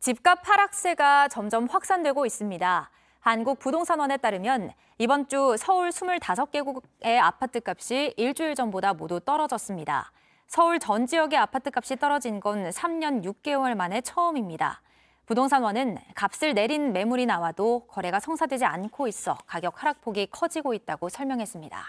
집값 하락세가 점점 확산되고 있습니다. 한국부동산원에 따르면 이번 주 서울 25개국의 아파트값이 일주일 전보다 모두 떨어졌습니다. 서울 전 지역의 아파트값이 떨어진 건 3년 6개월 만에 처음입니다. 부동산원은 값을 내린 매물이 나와도 거래가 성사되지 않고 있어 가격 하락폭이 커지고 있다고 설명했습니다.